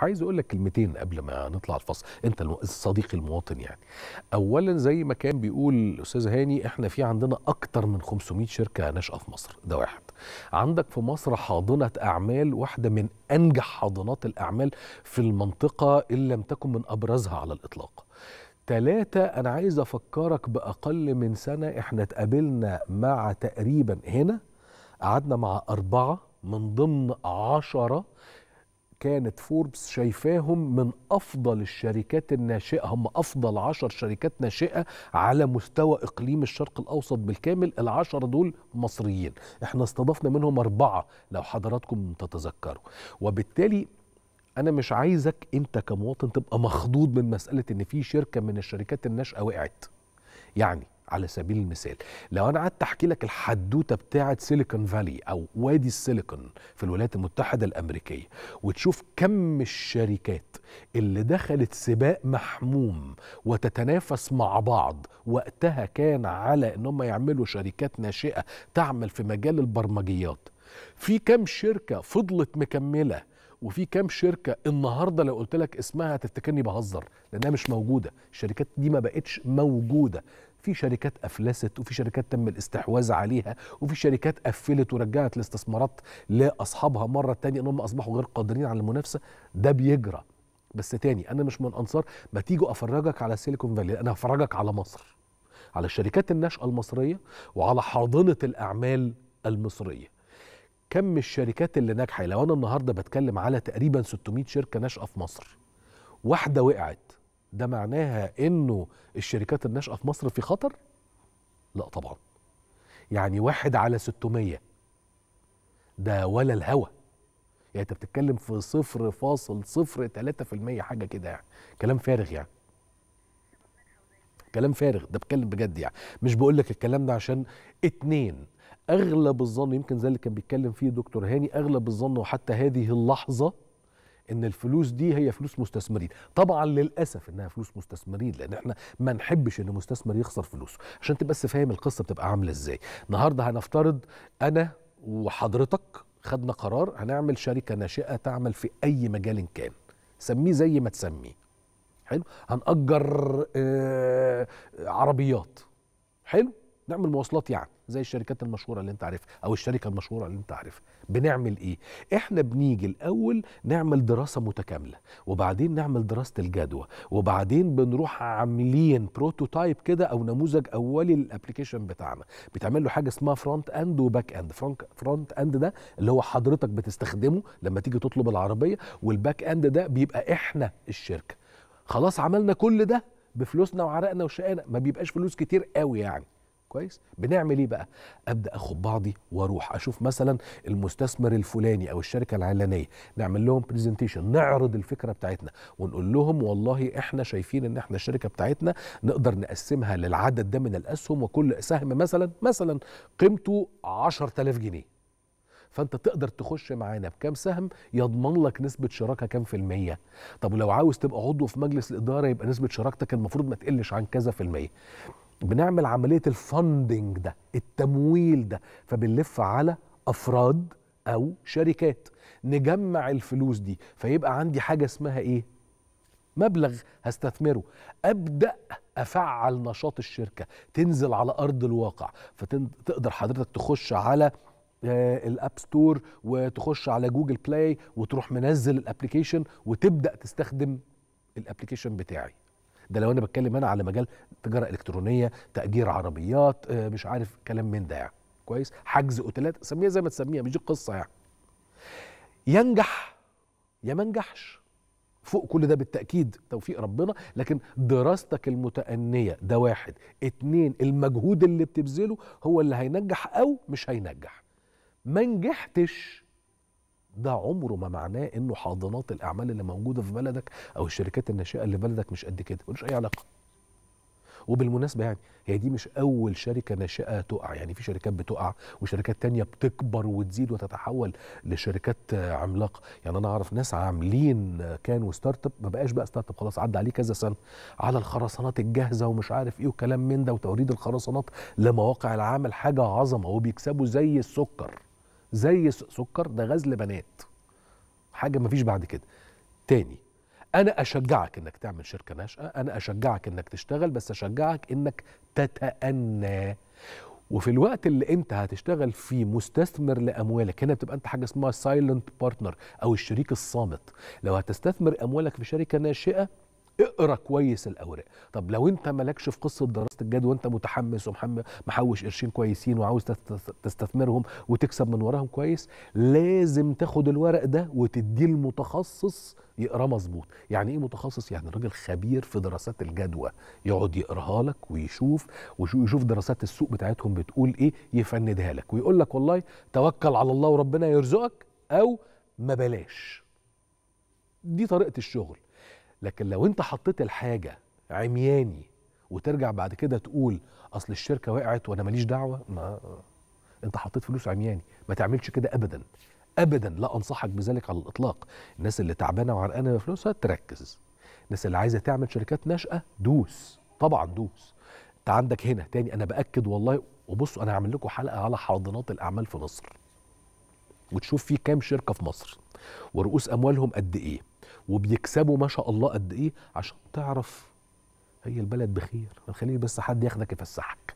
عايز اقول لك كلمتين قبل ما نطلع الفصل انت الصديق المواطن يعني اولا زي ما كان بيقول الاستاذ هاني احنا في عندنا اكتر من 500 شركه ناشئه في مصر ده واحد عندك في مصر حاضنه اعمال واحده من انجح حاضنات الاعمال في المنطقه ان لم تكن من ابرزها على الاطلاق ثلاثة أنا عايز أفكرك بأقل من سنة إحنا اتقابلنا مع تقريبا هنا قعدنا مع أربعة من ضمن عشرة كانت فوربس شايفاهم من افضل الشركات الناشئه هم افضل عشر شركات ناشئه على مستوى اقليم الشرق الاوسط بالكامل العشر دول مصريين احنا استضفنا منهم اربعه لو حضراتكم تتذكروا وبالتالي انا مش عايزك انت كمواطن تبقى مخضوض من مساله ان في شركه من الشركات الناشئه وقعت يعني على سبيل المثال لو انا قعدت احكي لك الحدوته بتاعه سيليكون فالي او وادي السيليكون في الولايات المتحده الامريكيه وتشوف كم الشركات اللي دخلت سباق محموم وتتنافس مع بعض وقتها كان على ان هم يعملوا شركات ناشئه تعمل في مجال البرمجيات في كام شركه فضلت مكمله وفي كام شركه النهارده لو قلت لك اسمها هتفتكرني بهزر لانها مش موجوده الشركات دي ما بقتش موجوده في شركات افلست وفي شركات تم الاستحواذ عليها وفي شركات قفلت ورجعت الاستثمارات لاصحابها مره تانية ان هم اصبحوا غير قادرين على المنافسه ده بيجرى بس تاني انا مش من انصار ما تيجوا افرجك على سيليكون فالي انا هفرجك على مصر على الشركات الناشئه المصريه وعلى حاضنه الاعمال المصريه كم الشركات اللي ناجحه لو انا النهارده بتكلم على تقريبا 600 شركه ناشئه في مصر واحده وقعت ده معناها انه الشركات الناشئه في مصر في خطر؟ لا طبعا يعني واحد على 600 ده ولا الهوى يعني انت بتتكلم في صفر فاصل صفر حاجه كده يعني كلام فارغ يعني كلام فارغ ده بتكلم بجد يعني مش بقول لك الكلام ده عشان اتنين اغلب الظن يمكن زي اللي كان بيتكلم فيه دكتور هاني اغلب الظن وحتى هذه اللحظه ان الفلوس دي هي فلوس مستثمرين طبعا للاسف انها فلوس مستثمرين لان احنا ما نحبش ان مستثمر يخسر فلوسه عشان تبقى بس فاهم القصه بتبقى عامله ازاي النهارده هنفترض انا وحضرتك خدنا قرار هنعمل شركه ناشئه تعمل في اي مجال كان سميه زي ما تسميه حلو هنأجر آه، عربيات حلو نعمل مواصلات يعني زي الشركات المشهوره اللي انت عارفها او الشركه المشهوره اللي انت عارفها بنعمل ايه احنا بنيجي الاول نعمل دراسه متكامله وبعدين نعمل دراسه الجدوى وبعدين بنروح عاملين بروتوتايب كده او نموذج اولي للابلكيشن بتاعنا بتعمل له حاجه اسمها فرونت اند وباك اند فرونت فرونت اند ده اللي هو حضرتك بتستخدمه لما تيجي تطلب العربيه والباك اند ده بيبقى احنا الشركه خلاص عملنا كل ده بفلوسنا وعرقنا وشقانا ما بيبقاش فلوس كتير قوي يعني كويس بنعمل ايه بقى ابدا اخد بعضي واروح اشوف مثلا المستثمر الفلاني او الشركه العلانيه نعمل لهم برزنتيشن نعرض الفكره بتاعتنا ونقول لهم والله احنا شايفين ان احنا الشركه بتاعتنا نقدر نقسمها للعدد ده من الاسهم وكل سهم مثلا مثلا قيمته 10000 جنيه فانت تقدر تخش معانا بكام سهم يضمن لك نسبه شراكه كام في الميه طب ولو عاوز تبقى عضو في مجلس الاداره يبقى نسبه شراكتك المفروض ما تقلش عن كذا في الميه بنعمل عمليه الفندنج ده التمويل ده فبنلف على افراد او شركات نجمع الفلوس دي فيبقى عندي حاجه اسمها ايه مبلغ هستثمره ابدا افعل نشاط الشركه تنزل على ارض الواقع فتقدر حضرتك تخش على آه، الاب ستور وتخش على جوجل بلاي وتروح منزل الابلكيشن وتبدا تستخدم الابلكيشن بتاعي ده لو انا بتكلم انا على مجال تجاره الكترونيه تاجير عربيات آه، مش عارف كلام من ده يعني كويس حجز اوتيلات سميها زي ما تسميها مش دي قصه يعني ينجح يا ما نجحش فوق كل ده بالتأكيد توفيق ربنا لكن دراستك المتأنية ده واحد اتنين المجهود اللي بتبذله هو اللي هينجح أو مش هينجح ما نجحتش ده عمره ما معناه انه حاضنات الاعمال اللي موجوده في بلدك او الشركات الناشئه اللي في بلدك مش قد كده ملوش اي علاقه وبالمناسبه يعني هي دي مش اول شركه ناشئه تقع يعني في شركات بتقع وشركات تانية بتكبر وتزيد وتتحول لشركات عملاقه يعني انا اعرف ناس عاملين كانوا ستارت اب ما بقاش بقى ستارت اب خلاص عدى عليه كذا سنه على الخرسانات الجاهزه ومش عارف ايه وكلام من ده وتوريد الخرسانات لمواقع العمل حاجه عظمه وبيكسبوا زي السكر زي سكر ده غزل بنات حاجه مفيش بعد كده تاني انا اشجعك انك تعمل شركه ناشئه انا اشجعك انك تشتغل بس اشجعك انك تتأنى وفي الوقت اللي انت هتشتغل فيه مستثمر لاموالك هنا بتبقى انت حاجه اسمها سايلنت بارتنر او الشريك الصامت لو هتستثمر اموالك في شركه ناشئه اقرا كويس الاوراق طب لو انت مالكش في قصه دراسه الجدوى وانت متحمس ومحوش قرشين كويسين وعاوز تستثمرهم وتكسب من وراهم كويس لازم تاخد الورق ده وتديه المتخصص يقراه مظبوط يعني ايه متخصص يعني راجل خبير في دراسات الجدوى يقعد يقراها لك ويشوف ويشوف دراسات السوق بتاعتهم بتقول ايه يفندها لك ويقول لك والله توكل على الله وربنا يرزقك او ما بلاش دي طريقه الشغل لكن لو انت حطيت الحاجه عمياني وترجع بعد كده تقول اصل الشركه وقعت وانا ماليش دعوه ما انت حطيت فلوس عمياني ما تعملش كده ابدا ابدا لا انصحك بذلك على الاطلاق الناس اللي تعبانه وعرقانه بفلوسها تركز الناس اللي عايزه تعمل شركات ناشئه دوس طبعا دوس انت عندك هنا تاني انا باكد والله وبصوا انا هعمل لكم حلقه على حاضنات الاعمال في مصر وتشوف في كام شركه في مصر ورؤوس اموالهم قد ايه وبيكسبوا ما شاء الله قد ايه عشان تعرف هي البلد بخير ما تخليش بس حد ياخدك يفسحك